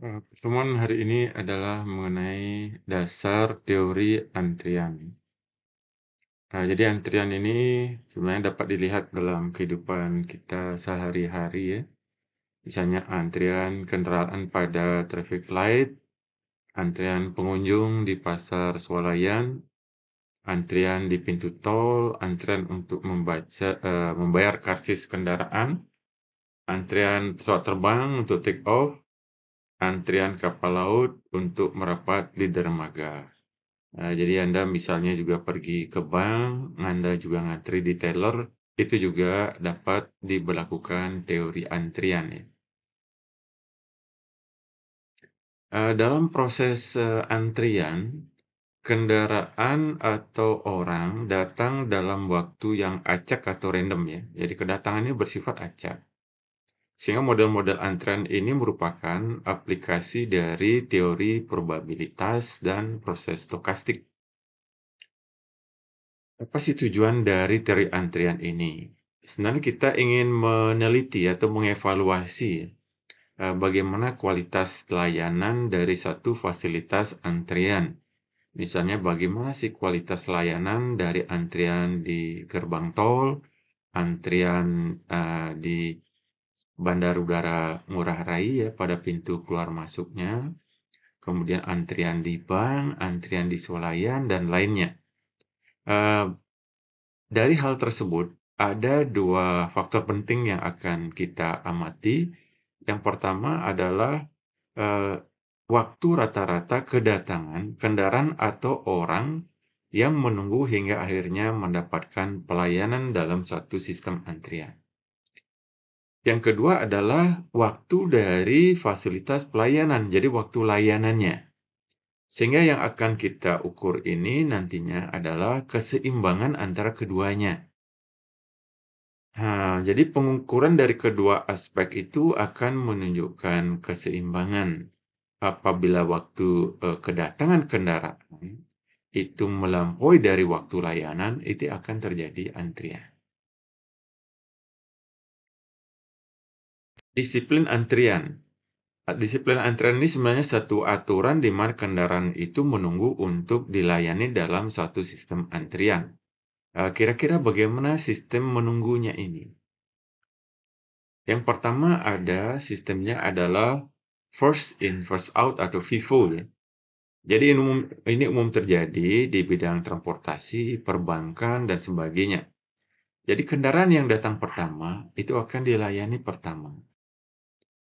pertemuan eh, hari ini adalah mengenai dasar teori antrian. Nah, jadi antrian ini sebenarnya dapat dilihat dalam kehidupan kita sehari-hari ya. Misalnya antrian kendaraan pada traffic light, antrian pengunjung di pasar swalayan, antrian di pintu tol, antrian untuk membaca uh, membayar karcis kendaraan, antrian pesawat terbang untuk take off, antrian kapal laut untuk merapat di dermaga. Nah, jadi Anda misalnya juga pergi ke bank, Anda juga ngantri di teller, itu juga dapat diberlakukan teori antrian ya. Eh, dalam proses eh, antrian, kendaraan atau orang datang dalam waktu yang acak atau random ya. Jadi kedatangannya bersifat acak. Sehingga model-model antrean ini merupakan aplikasi dari teori probabilitas dan proses stokastik. Apa sih tujuan dari teori antrian ini? Sebenarnya kita ingin meneliti atau mengevaluasi eh, bagaimana kualitas layanan dari satu fasilitas antrian. Misalnya bagaimana sih kualitas layanan dari antrian di gerbang tol, antrian uh, di Bandar Udara Ngurah Rai ya pada pintu keluar masuknya, kemudian antrian di bank, antrian di swalayan dan lainnya. Uh, dari hal tersebut ada dua faktor penting yang akan kita amati. Yang pertama adalah uh, waktu rata-rata kedatangan kendaraan atau orang yang menunggu hingga akhirnya mendapatkan pelayanan dalam satu sistem antrian. Yang kedua adalah waktu dari fasilitas pelayanan, jadi waktu layanannya. Sehingga yang akan kita ukur ini nantinya adalah keseimbangan antara keduanya. Nah, jadi pengukuran dari kedua aspek itu akan menunjukkan keseimbangan. Apabila waktu eh, kedatangan kendaraan itu melampaui dari waktu layanan, itu akan terjadi antrian. disiplin antrian. Disiplin antrian ini sebenarnya satu aturan di mana kendaraan itu menunggu untuk dilayani dalam suatu sistem antrian. Eh, kira-kira bagaimana sistem menunggunya ini? Yang pertama ada sistemnya adalah first in first out atau FIFO ya. Jadi ini umum, ini umum terjadi di bidang transportasi, perbankan, dan sebagainya. Jadi kendaraan yang datang pertama itu akan dilayani pertama.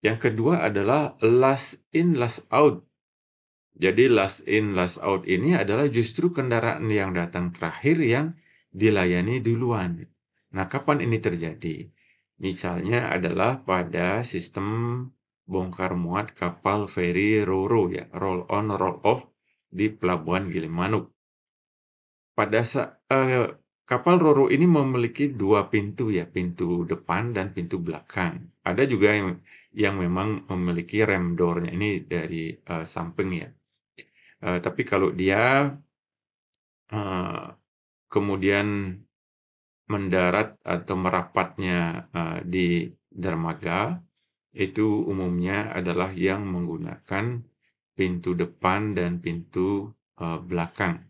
Yang kedua adalah last in last out. Jadi last in last out ini adalah justru kendaraan yang datang terakhir yang dilayani duluan. Nah, kapan ini terjadi? Misalnya adalah pada sistem bongkar muat kapal feri RoRo ya, roll on roll off di pelabuhan Gilimanuk. Pada saat eh, Kapal Roro ini memiliki dua pintu ya, pintu depan dan pintu belakang. Ada juga yang yang memang memiliki rem doornya ini dari uh, samping ya. Uh, tapi kalau dia uh, kemudian mendarat atau merapatnya uh, di dermaga itu umumnya adalah yang menggunakan pintu depan dan pintu uh, belakang.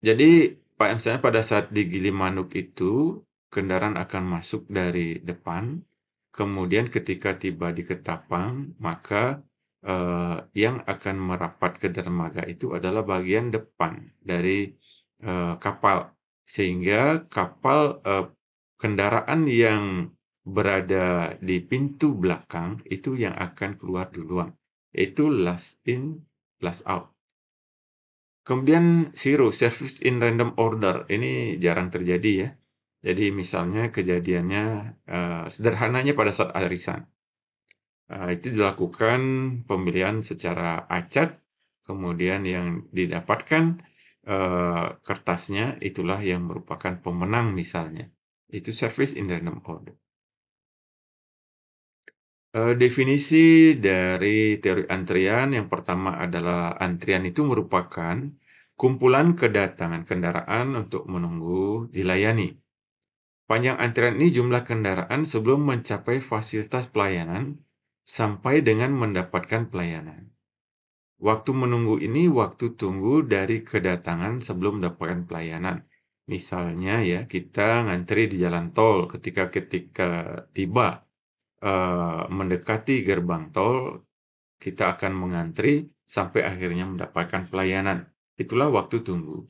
Jadi, Pak misalnya pada saat di Gili Manuk itu kendaraan akan masuk dari depan. Kemudian ketika tiba di Ketapang, maka eh, yang akan merapat ke dermaga itu adalah bagian depan dari eh, kapal. Sehingga kapal eh, kendaraan yang berada di pintu belakang itu yang akan keluar duluan. Itu last in, last out. Kemudian zero, service in random order. Ini jarang terjadi ya. Jadi misalnya kejadiannya uh, sederhananya pada saat arisan. Uh, itu dilakukan pemilihan secara acak, kemudian yang didapatkan uh, kertasnya itulah yang merupakan pemenang misalnya. Itu service in random order. Uh, definisi dari teori antrian yang pertama adalah antrian itu merupakan kumpulan kedatangan kendaraan untuk menunggu dilayani. Panjang antrian ini jumlah kendaraan sebelum mencapai fasilitas pelayanan sampai dengan mendapatkan pelayanan. Waktu menunggu ini waktu tunggu dari kedatangan sebelum mendapatkan pelayanan. Misalnya ya kita ngantri di jalan tol ketika ketika tiba uh, mendekati gerbang tol kita akan mengantri sampai akhirnya mendapatkan pelayanan. Itulah waktu tunggu.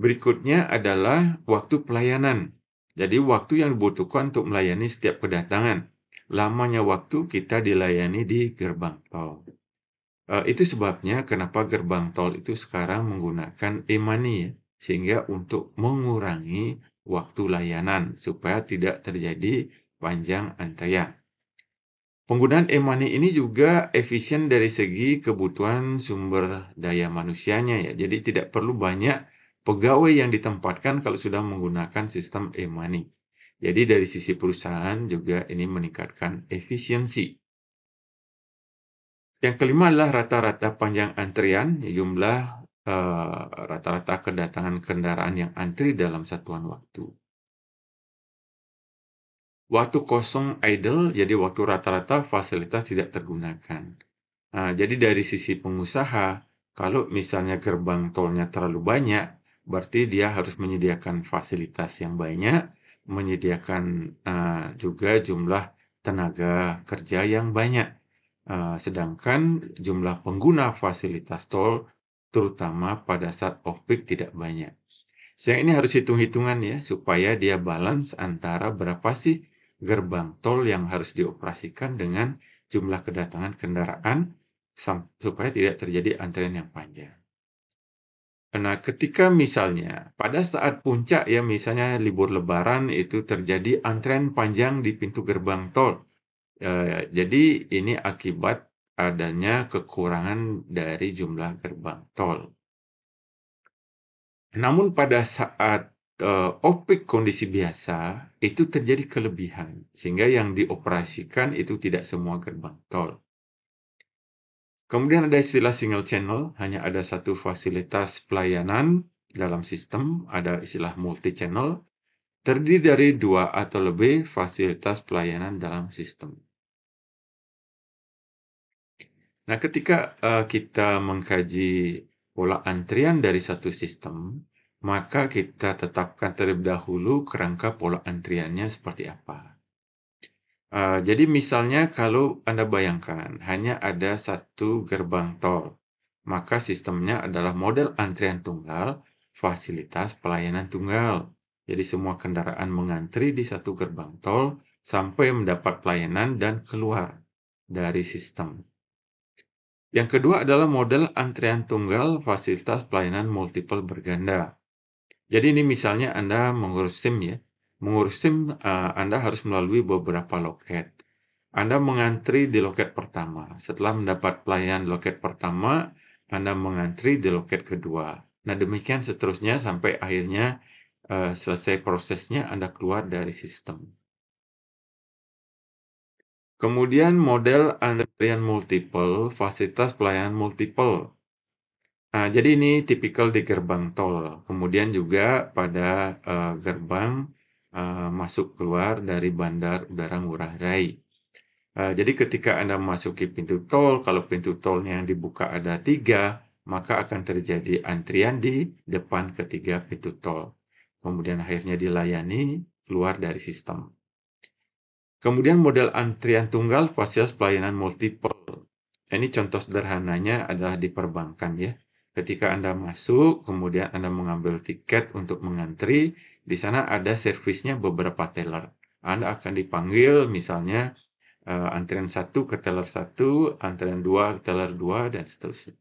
Berikutnya adalah waktu pelayanan jadi waktu yang dibutuhkan untuk melayani setiap kedatangan. Lamanya waktu kita dilayani di gerbang tol. E, itu sebabnya kenapa gerbang tol itu sekarang menggunakan e-money ya. Sehingga untuk mengurangi waktu layanan supaya tidak terjadi panjang antrean. Penggunaan e-money ini juga efisien dari segi kebutuhan sumber daya manusianya ya. Jadi tidak perlu banyak pegawai yang ditempatkan kalau sudah menggunakan sistem e-money. Jadi dari sisi perusahaan juga ini meningkatkan efisiensi. Yang kelima adalah rata-rata panjang antrian, jumlah eh, rata-rata uh, kedatangan kendaraan yang antri dalam satuan waktu. Waktu kosong idle, jadi waktu rata-rata fasilitas tidak tergunakan. Nah, jadi dari sisi pengusaha, kalau misalnya gerbang tolnya terlalu banyak, berarti dia harus menyediakan fasilitas yang banyak, menyediakan uh, juga jumlah tenaga kerja yang banyak. Uh, sedangkan jumlah pengguna fasilitas tol, terutama pada saat off-peak tidak banyak. Saya ini harus hitung-hitungan ya, supaya dia balance antara berapa sih gerbang tol yang harus dioperasikan dengan jumlah kedatangan kendaraan, supaya tidak terjadi antrian yang panjang. Nah, ketika misalnya pada saat puncak ya misalnya libur lebaran itu terjadi antrean panjang di pintu gerbang tol. E, jadi ini akibat adanya kekurangan dari jumlah gerbang tol. Namun pada saat e, eh, opik kondisi biasa itu terjadi kelebihan sehingga yang dioperasikan itu tidak semua gerbang tol. Kemudian ada istilah single channel, hanya ada satu fasilitas pelayanan dalam sistem, ada istilah multi channel, terdiri dari dua atau lebih fasilitas pelayanan dalam sistem. Nah, ketika uh, kita mengkaji pola antrian dari satu sistem, maka kita tetapkan terlebih dahulu kerangka pola antriannya seperti apa. Eh, jadi misalnya kalau Anda bayangkan hanya ada satu gerbang tol, maka sistemnya adalah model antrian tunggal, fasilitas pelayanan tunggal. Jadi semua kendaraan mengantri di satu gerbang tol sampai mendapat pelayanan dan keluar dari sistem. Yang kedua adalah model antrian tunggal fasilitas pelayanan multiple berganda. Jadi ini misalnya Anda mengurus SIM ya. Mengurus SIM, uh, eh, Anda harus melalui beberapa loket. Anda mengantri di loket pertama. Setelah mendapat pelayanan loket pertama, Anda mengantri di loket kedua. Nah, demikian seterusnya sampai akhirnya, uh, selesai prosesnya, Anda keluar dari sistem. Kemudian model antrian multiple, fasilitas pelayanan multiple. Nah, jadi ini tipikal di gerbang tol. Kemudian juga pada, uh, gerbang Eh, masuk keluar dari Bandar Udara Ngurah Rai. Eh, jadi ketika Anda memasuki pintu tol, kalau pintu tolnya yang dibuka ada tiga, maka akan terjadi antrian di depan ketiga pintu tol. Kemudian akhirnya dilayani keluar dari sistem. Kemudian model antrian tunggal fasilitas pelayanan multiple. Ini contoh sederhananya adalah di perbankan ya. Ketika Anda masuk, kemudian Anda mengambil tiket untuk mengantri, di sana ada servisnya beberapa teller. Anda akan dipanggil misalnya uh, antrian 1 ke teller 1, antrian 2 ke teller 2, dan seterusnya.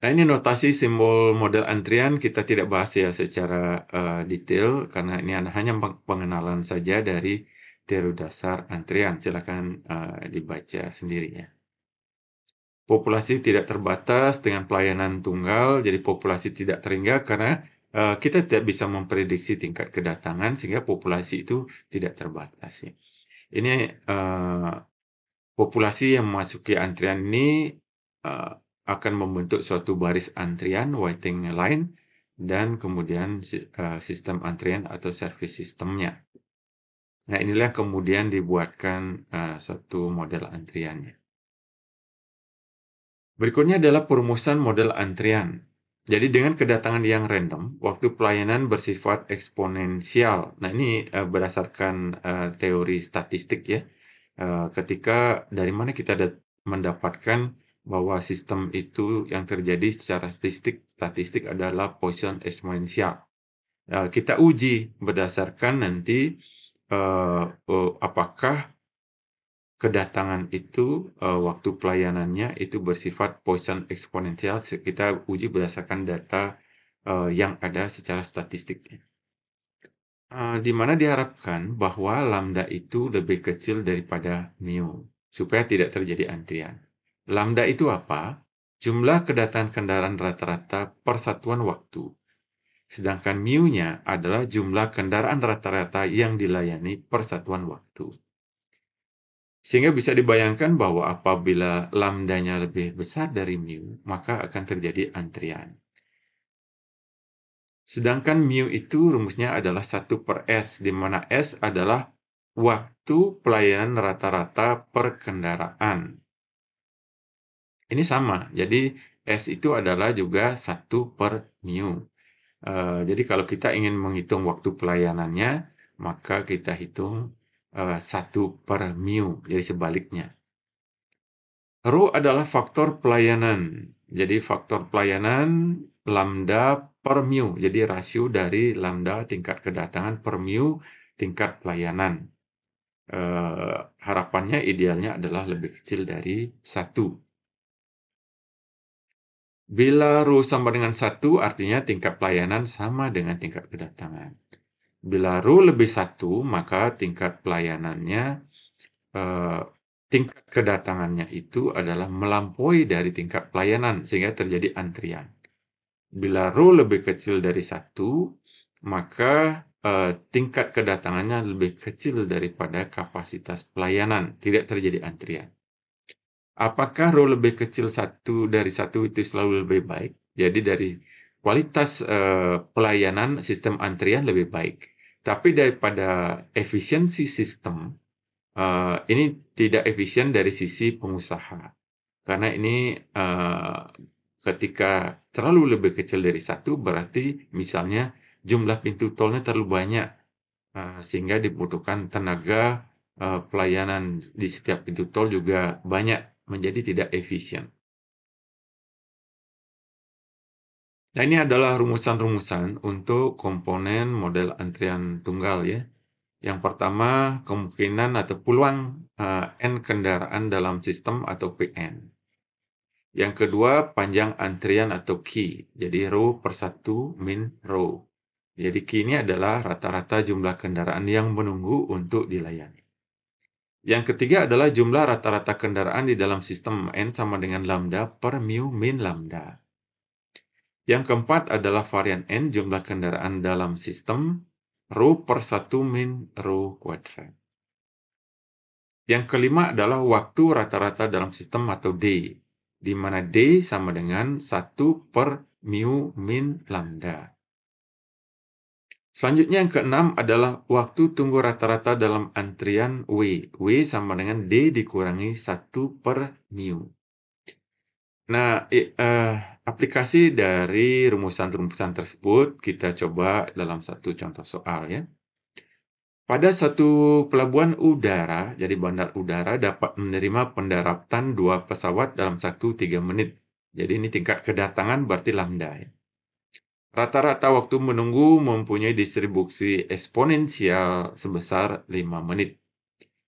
Nah ini notasi simbol model antrian kita tidak bahas ya secara uh, detail karena ini hanya pengenalan saja dari teori dasar antrian. Silakan uh, dibaca sendiri ya populasi tidak terbatas dengan pelayanan tunggal, jadi populasi tidak terhingga karena uh, kita tidak bisa memprediksi tingkat kedatangan sehingga populasi itu tidak terbatas. Ya. Ini uh, populasi yang memasuki antrian ini uh, akan membentuk suatu baris antrian waiting line dan kemudian uh, sistem antrian atau service sistemnya. Nah, inilah kemudian dibuatkan uh, suatu model antriannya. Berikutnya adalah perumusan model antrian. Jadi dengan kedatangan yang random, waktu pelayanan bersifat eksponensial. Nah ini uh, berdasarkan uh, teori statistik ya. Uh, ketika dari mana kita mendapatkan bahwa sistem itu yang terjadi secara statistik, statistik adalah Poisson eksponensial. Uh, kita uji berdasarkan nanti uh, uh, apakah kedatangan itu uh, waktu pelayanannya itu bersifat Poisson eksponensial kita uji berdasarkan data uh, yang ada secara statistik. Uh, di mana diharapkan bahwa lambda itu lebih kecil daripada mu supaya tidak terjadi antrian. Lambda itu apa? Jumlah kedatangan kendaraan rata-rata per satuan waktu. Sedangkan mu-nya adalah jumlah kendaraan rata-rata yang dilayani per satuan waktu. Sehingga bisa dibayangkan bahwa apabila lambdanya lebih besar dari mu, maka akan terjadi antrian. Sedangkan mu itu rumusnya adalah 1 per S, di mana S adalah waktu pelayanan rata-rata per kendaraan. Ini sama, jadi S itu adalah juga 1 per mu. Eh, jadi kalau kita ingin menghitung waktu pelayanannya, maka kita hitung Eh, satu per mu, jadi sebaliknya. Rho adalah faktor pelayanan, jadi faktor pelayanan lambda per mu, jadi rasio dari lambda tingkat kedatangan per mu tingkat pelayanan. Uh, harapannya idealnya adalah lebih kecil dari satu. Bila rho sama dengan satu, artinya tingkat pelayanan sama dengan tingkat kedatangan. Bila rho lebih satu, maka tingkat pelayanannya, eh, tingkat kedatangannya itu adalah melampaui dari tingkat pelayanan, sehingga terjadi antrian. Bila rho lebih kecil dari satu, maka eh, tingkat kedatangannya lebih kecil daripada kapasitas pelayanan, tidak terjadi antrian. Apakah rho lebih kecil satu dari satu itu selalu lebih baik? Jadi dari kualitas eh, pelayanan sistem antrian lebih baik. Tapi daripada efisiensi sistem, uh, ini tidak efisien dari sisi pengusaha. Karena ini uh, ketika terlalu lebih kecil dari satu, berarti misalnya jumlah pintu tolnya terlalu banyak. Uh, sehingga dibutuhkan tenaga uh, pelayanan di setiap pintu tol juga banyak menjadi tidak efisien. Nah, ini adalah rumusan-rumusan untuk komponen model antrian tunggal ya. Yang pertama, kemungkinan atau peluang uh, N kendaraan dalam sistem atau PN. Yang kedua, panjang antrian atau Q. Jadi, rho per satu min rho. Jadi, Q ini adalah rata-rata jumlah kendaraan yang menunggu untuk dilayani. Yang ketiga adalah jumlah rata-rata kendaraan di dalam sistem N sama dengan lambda per mu min lambda. Yang keempat adalah varian N, jumlah kendaraan dalam sistem, rho per 1 min rho kuadrat. Yang kelima adalah waktu rata-rata dalam sistem atau D, di mana D sama dengan 1 per mu min lambda. Selanjutnya yang keenam adalah waktu tunggu rata-rata dalam antrian W. W sama dengan D dikurangi 1 per mu. Nah, eh, aplikasi dari rumusan-rumusan tersebut kita coba dalam satu contoh soal ya. Pada satu pelabuhan udara, jadi bandar udara dapat menerima pendaratan dua pesawat dalam satu tiga menit. Jadi ini tingkat kedatangan berarti lambda ya. Rata-rata waktu menunggu mempunyai distribusi eksponensial sebesar 5 menit.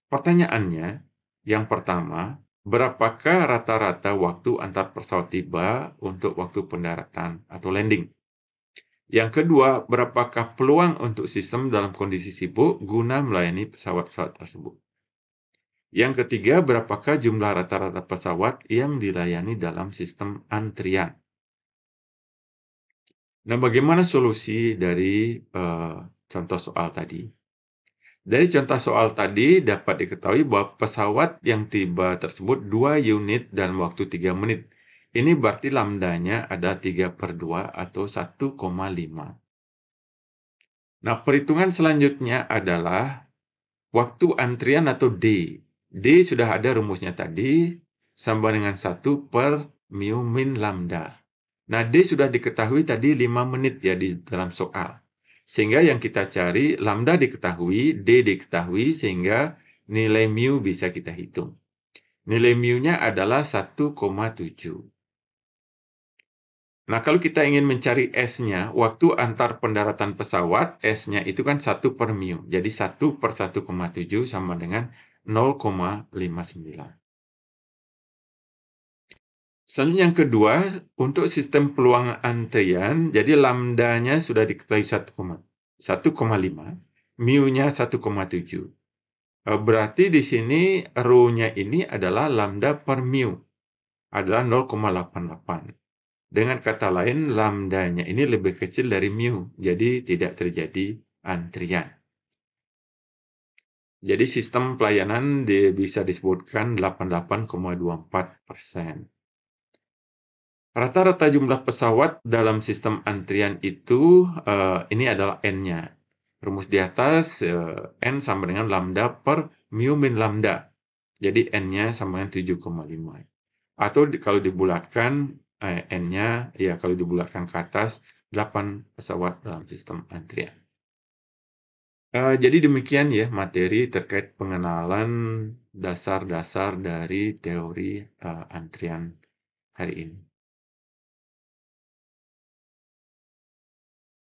Pertanyaannya, yang pertama, berapakah rata-rata waktu antar pesawat tiba untuk waktu pendaratan atau landing? Yang kedua, berapakah peluang untuk sistem dalam kondisi sibuk guna melayani pesawat-pesawat tersebut? Yang ketiga, berapakah jumlah rata-rata pesawat yang dilayani dalam sistem antrian? Nah, bagaimana solusi dari uh, contoh soal tadi? Dari contoh soal tadi dapat diketahui bahwa pesawat yang tiba tersebut 2 unit dan waktu 3 menit. Ini berarti lambdanya ada 3 per 2 atau 1,5. Nah, perhitungan selanjutnya adalah waktu antrian atau D. D sudah ada rumusnya tadi, sama dengan 1 per mu min lambda. Nah, D sudah diketahui tadi 5 menit ya di dalam soal. Sehingga yang kita cari, lambda diketahui, D diketahui, sehingga nilai mu bisa kita hitung. Nilai mu-nya adalah 1,7. Nah, kalau kita ingin mencari S-nya, waktu antar pendaratan pesawat, S-nya itu kan 1 per mu. Jadi 1 per 1,7 sama dengan 0,59. Selanjutnya yang kedua, untuk sistem peluang antrian, jadi lambdanya sudah diketahui 1,5, mu-nya 1,7. E, berarti di sini rho-nya ini adalah lambda per mu, adalah 0,88. Dengan kata lain, lambdanya ini lebih kecil dari mu, jadi tidak terjadi antrian. Jadi sistem pelayanan bisa disebutkan 88,24 Rata-rata jumlah pesawat dalam sistem antrian itu, uh, ini adalah N-nya. Rumus di atas, uh, N sama dengan lambda per mu min lambda. Jadi N-nya sama dengan 7,5. Atau di, kalau dibulatkan, eh, N-nya, ya kalau dibulatkan ke atas, 8 pesawat dalam sistem antrian. Uh, jadi demikian ya materi terkait pengenalan dasar-dasar dari teori uh, antrian hari ini.